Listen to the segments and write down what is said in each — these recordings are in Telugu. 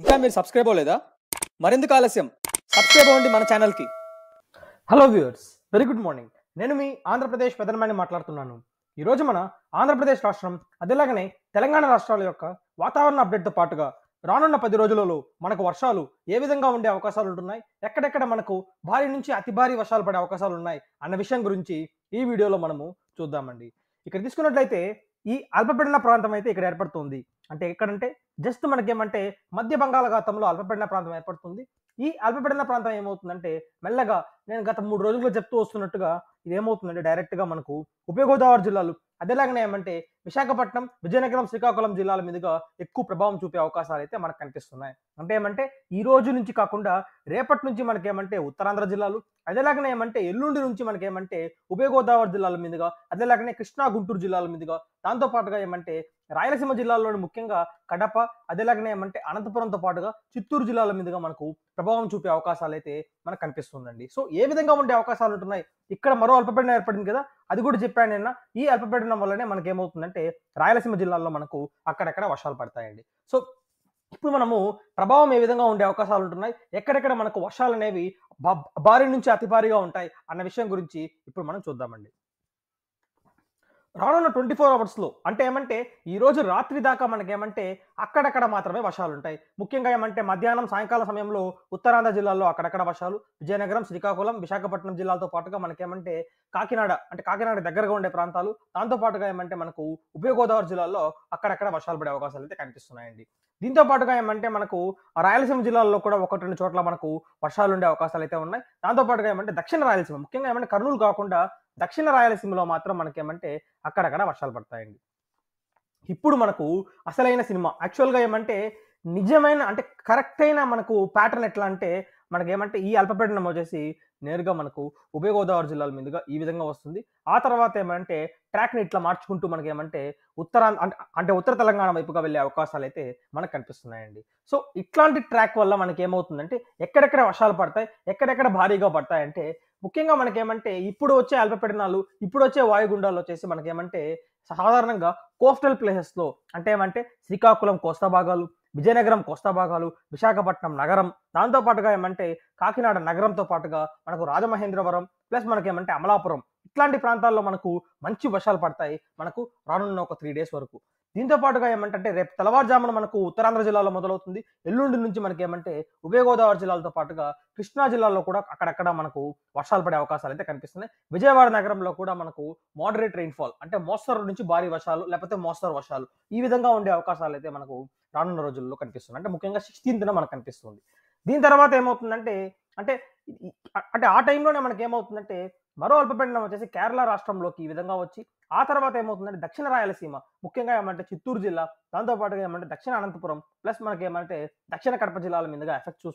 ఇంకా మీరు సబ్స్క్రైబ్ అవ్వలేదా మరెందుకు ఆలస్యం సబ్స్క్రైబ్ అవ్వండి మన ఛానల్కి hello viewers very good morning నేను మీ ఆంధ్రప్రదేశ్ పెదనమాని మాట్లాడుతున్నాను ఈరోజు మన ఆంధ్రప్రదేశ్ రాష్ట్రం అదేలాగనే తెలంగాణ రాష్ట్రాల యొక్క వాతావరణ అప్డేట్తో పాటుగా రానున్న పది రోజులలో మనకు వర్షాలు ఏ విధంగా ఉండే అవకాశాలు ఉంటున్నాయి ఎక్కడెక్కడ మనకు భారీ నుంచి అతి భారీ వర్షాలు పడే అవకాశాలు ఉన్నాయి అన్న విషయం గురించి ఈ వీడియోలో మనము చూద్దామండి ఇక్కడ తీసుకున్నట్లయితే ఈ అల్పపీడన ప్రాంతం అయితే ఇక్కడ ఏర్పడుతుంది అంటే ఎక్కడంటే జస్ట్ మనకేమంటే మధ్య బంగాళాఖాతంలో అల్పపీడన ప్రాంతం ఏర్పడుతుంది ఈ అల్పపీడన ప్రాంతం ఏమవుతుందంటే మెల్లగా నేను గత మూడు రోజులుగా చెప్తూ వస్తున్నట్టుగా ఇది ఏమవుతుందంటే డైరెక్ట్గా మనకు ఉభయ గోదావరి జిల్లాలు అదేలాగానే ఏమంటే విశాఖపట్నం విజయనగరం శ్రీకాకుళం జిల్లాల మీదుగా ఎక్కువ ప్రభావం చూపే అవకాశాలు అయితే మనకు కనిపిస్తున్నాయి అంటే ఏమంటే ఈ రోజు నుంచి కాకుండా రేపటి నుంచి మనకేమంటే ఉత్తరాంధ్ర జిల్లాలు అదేలాగానే ఏమంటే ఎల్లుండి నుంచి మనకేమంటే ఉభయ గోదావరి జిల్లాల మీదుగా అదేలాగానే కృష్ణా గుంటూరు జిల్లాల మీదుగా దాంతోపాటుగా ఏమంటే రాయలసీమ జిల్లాల్లోని ముఖ్యంగా కడప అదేలాగనే అంటే అనంతపురంతో పాటుగా చిత్తూరు జిల్లాల మీదుగా మనకు ప్రభావం చూపే అవకాశాలు అయితే మనకు కనిపిస్తుందండి సో ఏ విధంగా ఉండే అవకాశాలు ఉంటున్నాయి ఇక్కడ మరో అల్పపీడనం ఏర్పడింది కదా అది కూడా చెప్పాను నిన్న ఈ అల్పపీడనం వల్లనే ఏమవుతుందంటే రాయలసీమ జిల్లాల్లో మనకు అక్కడక్కడ వర్షాలు పడతాయండి సో ఇప్పుడు మనము ప్రభావం ఏ విధంగా ఉండే అవకాశాలు ఉంటున్నాయి ఎక్కడెక్కడ మనకు వర్షాలు అనేవి భారీ నుంచి అతి భారీగా ఉంటాయి అన్న విషయం గురించి ఇప్పుడు మనం చూద్దామండి రానున్న ట్వంటీ ఫోర్ అవర్స్లో అంటే ఏమంటే ఈరోజు రాత్రి దాకా మనకేమంటే అక్కడక్కడ మాత్రమే వర్షాలు ఉంటాయి ముఖ్యంగా ఏమంటే మధ్యాహ్నం సాయంకాలం సమయంలో ఉత్తరాంధ్ర జిల్లాల్లో అక్కడక్కడ వర్షాలు విజయనగరం శ్రీకాకుళం విశాఖపట్నం జిల్లాలతో పాటుగా మనకేమంటే కాకినాడ అంటే కాకినాడ దగ్గరగా ఉండే ప్రాంతాలు దాంతోపాటుగా ఏమంటే మనకు ఉభయ గోదావరి జిల్లాల్లో అక్కడక్కడ వర్షాలు పడే అవకాశాలు అయితే కనిపిస్తున్నాయండి దీంతో పాటుగా ఏమంటే మనకు రాయలసీమ జిల్లాల్లో కూడా ఒకటి రెండు చోట్ల మనకు వర్షాలు ఉండే అవకాశాలు అయితే ఉన్నాయి దాంతో పాటుగా ఏమంటే దక్షిణ రాయలసీమ ముఖ్యంగా ఏమంటే కర్నూలు కాకుండా దక్షిణ రాయలసీమలో మాత్రం మనకేమంటే అక్కడక్కడ వర్షాలు పడతాయండి ఇప్పుడు మనకు అసలైన సినిమా యాక్చువల్గా ఏమంటే నిజమైన అంటే కరెక్ట్ అయిన మనకు ప్యాటర్న్ ఎట్లా అంటే మనకేమంటే ఈ అల్పపీడనం వచ్చేసి నేరుగా మనకు ఉభయ గోదావరి జిల్లాల మీదుగా ఈ విధంగా వస్తుంది ఆ తర్వాత ఏమంటే ట్రాక్ని ఇట్లా మార్చుకుంటూ మనకి ఏమంటే ఉత్తరా అంటే ఉత్తర తెలంగాణ వైపుగా వెళ్ళే అవకాశాలు అయితే మనకు కనిపిస్తున్నాయండి సో ఇట్లాంటి ట్రాక్ వల్ల మనకి ఏమవుతుందంటే ఎక్కడెక్కడ వర్షాలు పడతాయి ఎక్కడెక్కడ భారీగా పడతాయి అంటే ముఖ్యంగా మనకేమంటే ఇప్పుడు వచ్చే అల్పపీడనాలు ఇప్పుడు వచ్చే వాయుగుండాలు వచ్చేసి మనకేమంటే సాధారణంగా కోస్టల్ ప్లేసెస్లో అంటే ఏమంటే శ్రీకాకుళం కోస్తా భాగాలు విజయనగరం కోస్తా భాగాలు విశాఖపట్నం నగరం దాంతోపాటుగా ఏమంటే కాకినాడ నగరంతో పాటుగా మనకు రాజమహేంద్రవరం ప్లస్ మనకేమంటే అమలాపురం ఇట్లాంటి ప్రాంతాల్లో మనకు మంచి వర్షాలు పడతాయి మనకు రానున్న ఒక త్రీ డేస్ వరకు దీంతో పాటుగా ఏమంటే రేపు తెల్లవారుజామున మనకు ఉత్తరాంధ్ర జిల్లాలో మొదలవుతుంది ఎల్లుండి నుంచి మనకి ఏమంటే ఉభయ గోదావరి జిల్లాలతో పాటుగా కృష్ణా జిల్లాలో కూడా అక్కడక్కడ మనకు వర్షాలు పడే అవకాశాలు అయితే కనిపిస్తున్నాయి విజయవాడ నగరంలో కూడా మనకు మోడరేట్ రెయిన్ఫాల్ అంటే మోస్తరు నుంచి భారీ వర్షాలు లేకపోతే మోస్తరు వర్షాలు ఈ విధంగా ఉండే అవకాశాలు అయితే మనకు రానున్న రోజుల్లో కనిపిస్తుంది అంటే ముఖ్యంగా సిక్స్టీన్త్న మనకు కనిపిస్తుంది దీని తర్వాత ఏమవుతుందంటే అంటే అంటే ఆ టైంలోనే మనకి ఏమవుతుందంటే మరో అల్పపీడనం వచ్చేసి కేరళ రాష్ట్రంలోకి ఈ విధంగా వచ్చి ఆ తర్వాత ఏమవుతుందంటే దక్షిణ రాయలసీమ ముఖ్యంగా ఏమంటే చిత్తూరు జిల్లా దాంతోపాటుగా ఏమంటే దక్షిణ అనంతపురం ప్లస్ మనకి ఏమంటే దక్షిణ కడప జిల్లాల మీదుగా ఎఫెక్ట్ చూ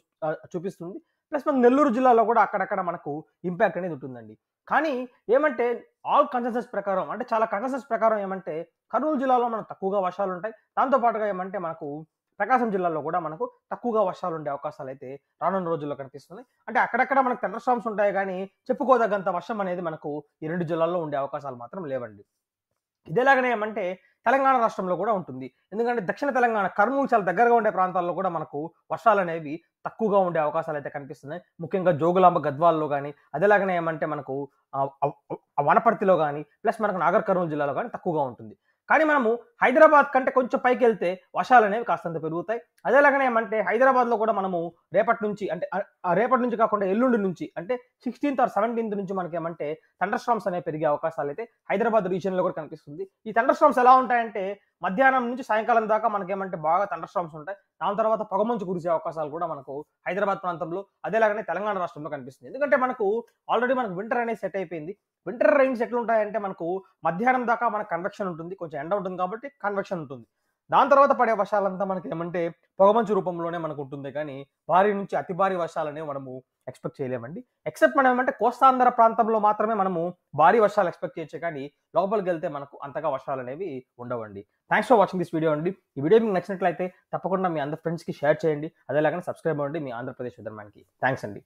చూపిస్తుంది ప్లస్ మన నెల్లూరు జిల్లాలో కూడా అక్కడక్కడ మనకు ఇంపాక్ట్ అనేది ఉంటుందండి కానీ ఏమంటే ఆల్ కన్సెన్సస్ ప్రకారం అంటే చాలా కన్సెన్సస్ ప్రకారం ఏమంటే కర్నూలు జిల్లాలో మనకు తక్కువగా వర్షాలు ఉంటాయి దాంతోపాటుగా ఏమంటే మనకు ప్రకాశం జిల్లాలో కూడా మనకు తక్కువగా వర్షాలు ఉండే అవకాశాలు అయితే రానున్న రోజుల్లో కనిపిస్తుంది అంటే అక్కడక్కడ మనకు థండర్ స్టామ్స్ ఉంటాయి కానీ చెప్పుకోదగ్గంత వర్షం అనేది మనకు ఈ రెండు జిల్లాల్లో ఉండే అవకాశాలు మాత్రం లేవండి ఇదేలాగనే ఏమంటే తెలంగాణ రాష్ట్రంలో కూడా ఉంటుంది ఎందుకంటే దక్షిణ తెలంగాణ కర్నూలు చాలా దగ్గరగా ఉండే ప్రాంతాల్లో కూడా మనకు వర్షాలు అనేవి తక్కువగా ఉండే అవకాశాలు అయితే కనిపిస్తున్నాయి ముఖ్యంగా జోగులాంబ గద్వాల్లో కానీ అదేలాగనే ఏమంటే మనకు వనపర్తిలో కానీ ప్లస్ మనకు నాగర్ కర్నూలు జిల్లాలో కానీ తక్కువగా ఉంటుంది కానీ మనము హైదరాబాద్ కంటే కొంచెం పైకి వెళ్తే వర్షాలు అనేవి కాస్తంత పెరుగుతాయి అదేలాగానే ఏమంటే హైదరాబాద్లో కూడా మనము రేపటి నుంచి అంటే రేపటి నుంచి కాకుండా ఎల్లుండి నుంచి అంటే సిక్స్టీన్త్ ఆర్ సెవెంటీన్త్ నుంచి మనకి ఏమంటే థండర్ స్ట్రామ్స్ అనేవి పెరిగే అవకాశాలు అయితే హైదరాబాద్ లో కూడా కనిపిస్తుంది ఈ థండర్ స్ట్రామ్స్ ఎలా ఉంటాయంటే మధ్యాహ్నం నుంచి సాయంకాలం దాకా మనకేమంటే బాగా తండ్ర స్టామ్స్ ఉంటాయి దాని తర్వాత పొగమంచు కురిసే అవకాశాలు కూడా మనకు హైదరాబాద్ ప్రాంతంలో అదేలాగానే తెలంగాణ రాష్ట్రంలో కనిపిస్తుంది ఎందుకంటే మనకు ఆల్రెడీ మనకు వింటర్ అనేది సెట్ అయిపోయింది వింటర్ రైన్స్ ఎట్లుంటాయంటే మనకు మధ్యాహ్నం దాకా మనకు కన్వెక్షన్ ఉంటుంది కొంచెం ఎండ ఉంటుంది కాబట్టి కన్వెక్షన్ ఉంటుంది దాని తర్వాత పడే వర్షాలంతా మనకి ఏమంటే పొగమంచు రూపంలోనే మనకు ఉంటుంది కానీ భారీ నుంచి అతి భారీ వర్షాలనే మనము ఎక్స్పెక్ట్ చేయలేమండి ఎక్సెప్ట్ మనం ఏమంటే కోస్తాంధ్ర ప్రాంతంలో మాత్రమే మనము భారీ వర్షాలు ఎక్స్పెక్ట్ చేయొచ్చు కానీ లోపలికి వెళ్తే మనకు అంతగా వర్షాలు అనేవి ఉండవండి thanks for watching this video అండి ఈ వీడియో మీకు నచ్చినట్లయితే తప్పకుండా మీ అందరి ఫ్రెండ్స్కి షేర్ చేయండి అదేలాగానే సబ్స్క్రైబ్ అవ్వండి మీ ఆంధ్రప్రదేశ్ విధర్మానికి థ్యాంక్స్ అండి